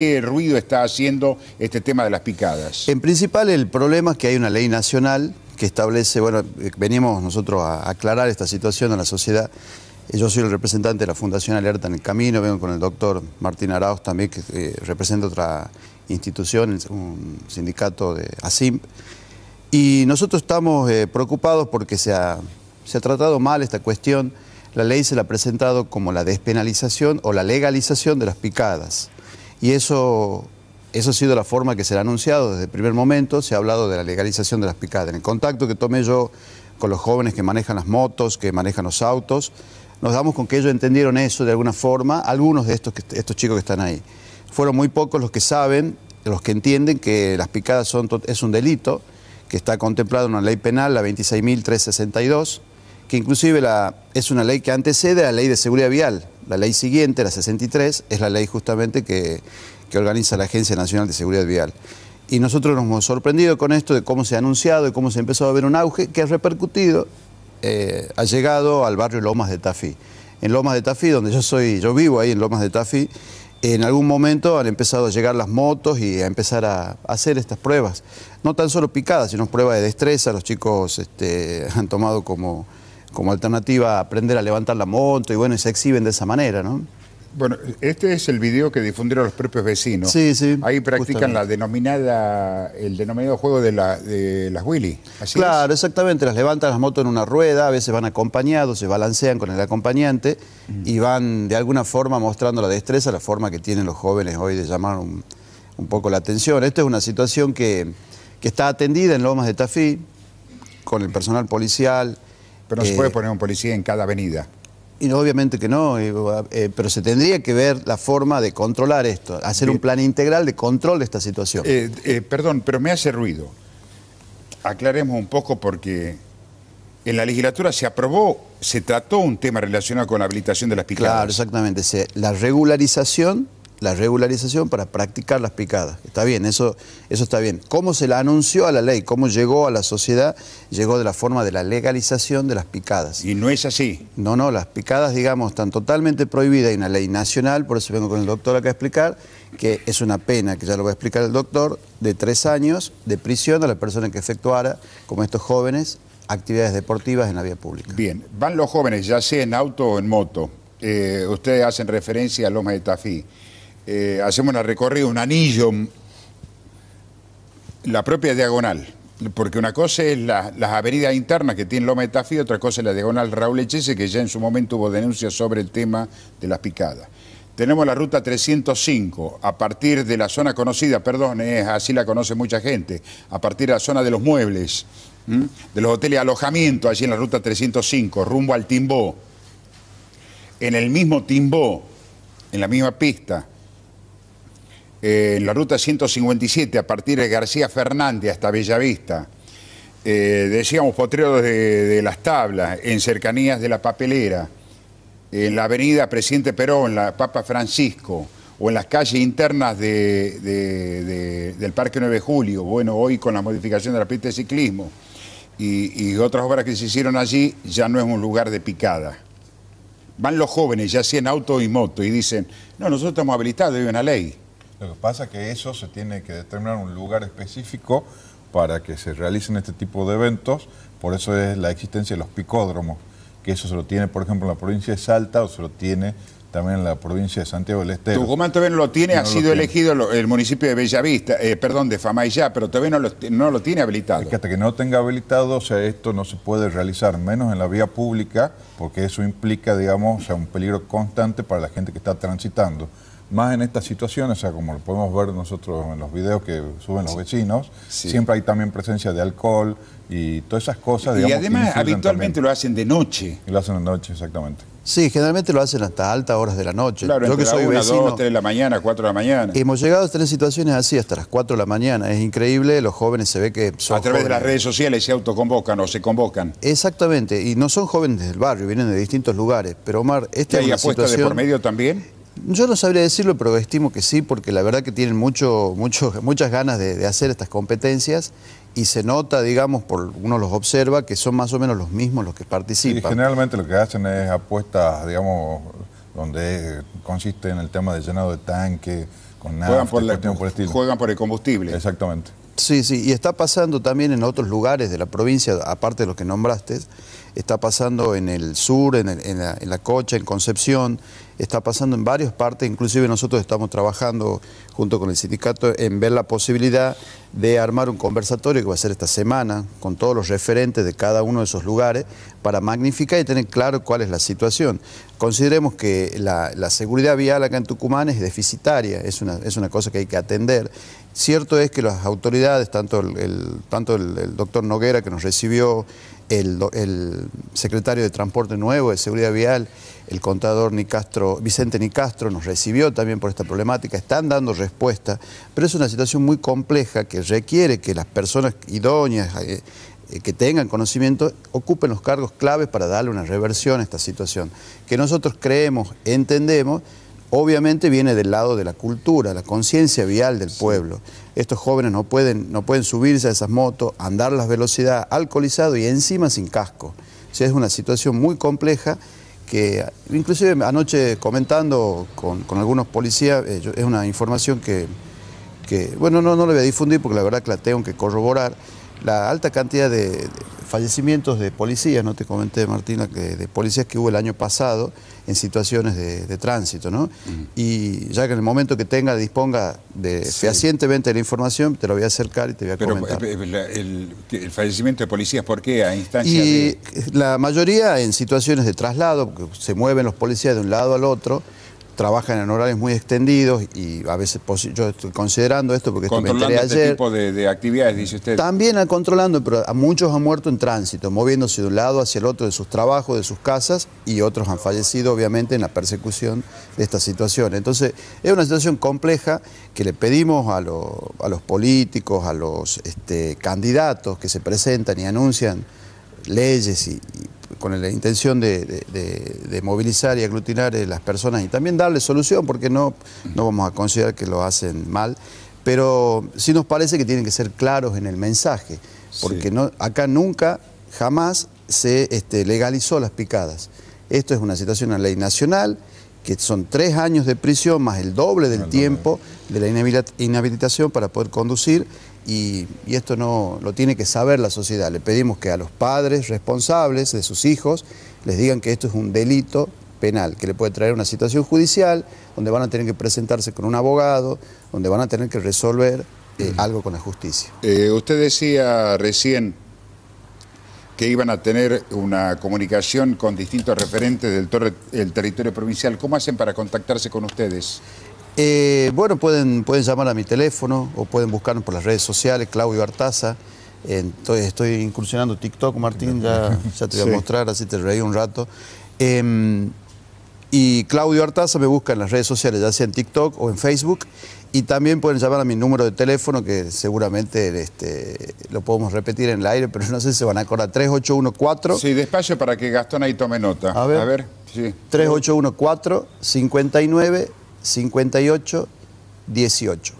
¿Qué ruido está haciendo este tema de las picadas? En principal el problema es que hay una ley nacional que establece, bueno, eh, venimos nosotros a aclarar esta situación a la sociedad. Eh, yo soy el representante de la Fundación Alerta en el Camino, vengo con el doctor Martín Arauz también, que eh, representa otra institución, un sindicato de ASIMP. Y nosotros estamos preocupados porque se ha, se ha tratado mal esta cuestión. La ley se la ha presentado como la despenalización o la legalización de las picadas. Y eso, eso ha sido la forma que se ha anunciado desde el primer momento. Se ha hablado de la legalización de las picadas. En el contacto que tomé yo con los jóvenes que manejan las motos, que manejan los autos, nos damos con que ellos entendieron eso de alguna forma, algunos de estos, chicos que están ahí. Fueron muy pocos los que saben, los que entienden que las picadas son, es un delito que está contemplado en la ley penal, la 26.362, que inclusive es una ley que antecede a la ley de seguridad vial. La ley siguiente, la 63, es la ley justamente que, organiza la Agencia Nacional de Seguridad Vial. Y nosotros nos hemos sorprendido con esto de cómo se ha anunciado y cómo se ha empezado a ver un auge que ha repercutido, eh, ha llegado al barrio Lomas de Tafí. En Lomas de Tafí, donde yo soy, yo vivo ahí en Lomas de Tafí, en algún momento han empezado a llegar las motos y a empezar a hacer estas pruebas. No tan solo picadas, sino pruebas de destreza. Los chicos este, han tomado como, como alternativa aprender a levantar la moto y bueno, y se exhiben de esa manera, ¿no? Bueno, este es el video que difundieron los propios vecinos. Sí, sí. Ahí practican la denominada, el denominado juego de, las Willy. claro, exactamente. Las levantan las motos en una rueda, a veces van acompañados, se balancean con el acompañante y mm. van de alguna forma mostrando la destreza, la forma que tienen los jóvenes hoy de llamar un, poco la atención. Esta es una situación que está atendida en Lomas de Tafí, con el personal policial, pero no se puede eh, poner un policía en cada avenida. Y obviamente que no, eh, ah, eh, pero se tendría que ver la forma de controlar esto, hacer un plan integral de control de esta situación. perdón, pero me hace ruido. Aclaremos un poco porque en la legislatura se aprobó, se trató un tema relacionado con la habilitación de las picadas. Claro, exactamente. la regularización la regularización para practicar las picadas. Está bien, eso, eso está bien. ¿Cómo se la anunció a la ley? ¿Cómo llegó a la sociedad? Llegó de la forma de la legalización de las picadas. Y no es así. No, no, las picadas, digamos, están totalmente prohibidas. Hay una ley nacional, por eso vengo con el doctor acá a explicar, que es una pena, que ya lo va a explicar el doctor, de tres años de prisión a la persona que efectuara, como estos jóvenes, actividades deportivas en la vía pública. Bien, van los jóvenes, ya sea en auto o en moto. Eh, ustedes hacen referencia a Loma de Tafí. Eh, hacemos una recorrida, un anillo, la propia diagonal. Porque una cosa es las avenidas internas que tiene Loma de Tafí, otra cosa es la diagonal Raúl Echese, que ya en su momento hubo denuncias sobre el tema de las picadas. Tenemos la ruta 305, a partir de la zona conocida, perdón, eh, así la conoce mucha gente, a partir de la zona de los muebles, de los hoteles de alojamiento, allí en la ruta 305, rumbo al Timbó. En el mismo Timbó, en la misma pista, en eh, la ruta 157 a partir de García Fernández hasta Bellavista, eh, decíamos potreros de, las Tablas, en cercanías de la Papelera, en la avenida Presidente Perón, en la Papa Francisco, o en las calles internas del Parque 9 de Julio, bueno, hoy con la modificación de la pista de ciclismo y, otras obras que se hicieron allí, ya no es un lugar de picada van los jóvenes, ya sea en auto y moto, y dicen, no, nosotros estamos habilitados, hay una ley. Lo que pasa es que eso se tiene que determinar un lugar específico para que se realicen este tipo de eventos, por eso es la existencia de los picódromos, que eso se lo tiene, por ejemplo, en la provincia de Salta o se lo tiene también en la provincia de Santiago del Estero. Tucumán todavía no lo tiene, ha sido elegido el municipio de Bellavista, eh, perdón, de Famayá, pero todavía no lo, tiene habilitado. Es que hasta que no tenga habilitado, o sea, esto no se puede realizar, menos en la vía pública, porque eso implica, digamos, un peligro constante para la gente que está transitando más en estas situaciones, o sea, como lo podemos ver nosotros en los videos que suben los vecinos, siempre hay también presencia de alcohol y todas esas cosas. y además habitualmente lo hacen de noche. lo hacen de noche, exactamente. Sí, generalmente lo hacen hasta altas horas de la noche. Claro, Yo que soy vecino, de la mañana, 4 de la mañana. Hemos llegado a tener situaciones así hasta las 4 de la mañana. Es increíble, los jóvenes se ve que son A través de las redes sociales se autoconvocan o se convocan. Exactamente, y no son jóvenes del barrio, vienen de distintos lugares. Pero Omar, esta es una de por medio también? Yo no sabría decirlo, pero estimo que sí, porque la verdad que tienen mucho, mucho, muchas ganas de, hacer estas competencias y se nota, digamos, por uno los observa, que son más o menos los mismos los que participan. Y generalmente lo que hacen es apuestas, digamos, donde consiste en el tema de llenado de tanque, con nada. Juegan por, el combustible. Exactamente. Sí, sí, y está pasando también en otros lugares de la provincia, aparte de los que nombraste, está pasando en el sur, en, la, en la, Cocha, en Concepción, está pasando en varias partes, inclusive nosotros estamos trabajando junto con el sindicato en ver la posibilidad de armar un conversatorio que va a ser esta semana con todos los referentes de cada uno de esos lugares para magnificar y tener claro cuál es la situación. Consideremos que la, seguridad vial acá en Tucumán es deficitaria, es una, es una cosa que hay que atender. Cierto es que las autoridades, tanto el, tanto el, doctor Noguera que nos recibió, el, el secretario de Transporte Nuevo, de Seguridad Vial, el contador Nicastro Vicente Nicastro nos recibió también por esta problemática, están dando respuesta, pero es una situación muy compleja que requiere que las personas idóneas eh, eh, que tengan conocimiento ocupen los cargos claves para darle una reversión a esta situación, que nosotros creemos, entendemos, obviamente viene del lado de la cultura, la conciencia vial del pueblo. Estos jóvenes no pueden, no pueden subirse a esas motos, andar a las velocidades, alcoholizado y encima sin casco. es una situación muy compleja que inclusive anoche comentando con, algunos policías, eh, es una información que, bueno, no, no la voy a difundir porque la verdad que la tengo que corroborar, la alta cantidad de fallecimientos de policías, no te comenté Martina, que de policías que hubo el año pasado en situaciones de, tránsito, ¿no? Mm. Y ya que en el momento que tenga, disponga de fehacientemente de la información, te lo voy a acercar y te voy a comentar. Eh, eh, el, fallecimiento de policías, ¿por qué? A instancia y la mayoría en situaciones de traslado, porque se mueven los policías de un lado al otro, trabajan en horarios muy extendidos y a veces yo estoy considerando esto porque esto me este ayer. Este tipo de, actividades, dice usted. También al controlando, pero muchos han muerto en tránsito, moviéndose de un lado hacia el otro de sus trabajos, de sus casas y otros han fallecido obviamente en la persecución de esta situación. Entonces es una situación compleja que le pedimos a, los políticos, a los este, candidatos que se presentan y anuncian leyes y con la intención de, movilizar y aglutinar a eh, las personas y también darle solución, porque no, no vamos a considerar que lo hacen mal, pero sí nos parece que tienen que ser claros en el mensaje, porque no, acá nunca, jamás se este, legalizó las picadas. Esto es una situación a ley nacional, que son tres años de prisión más el doble del tiempo de la inhabilitación para poder conducir y, esto no lo tiene que saber la sociedad. Le pedimos que a los padres responsables de sus hijos les digan que esto es un delito penal, que le puede traer una situación judicial, donde van a tener que presentarse con un abogado, donde van a tener que resolver eh, algo con la justicia. Eh, usted decía recién que iban a tener una comunicación con distintos referentes del territorio provincial. ¿Cómo hacen para contactarse con ustedes? Eh, bueno, pueden, pueden llamar a mi teléfono o pueden buscarme por las redes sociales, Claudio Artaza. Entonces eh, estoy incursionando TikTok, Martín, ya, te voy a mostrar, así te reí un rato. Em, y Claudio Artaza me busca en las redes sociales, ya sea en TikTok o en Facebook. Y también pueden llamar a mi número de teléfono, que seguramente este, lo podemos repetir en el aire, pero no sé si se van a acordar. 3814. Sí, despacio para que Gastón ahí tome nota. A ver. A ver sí. 3814 59 58 18.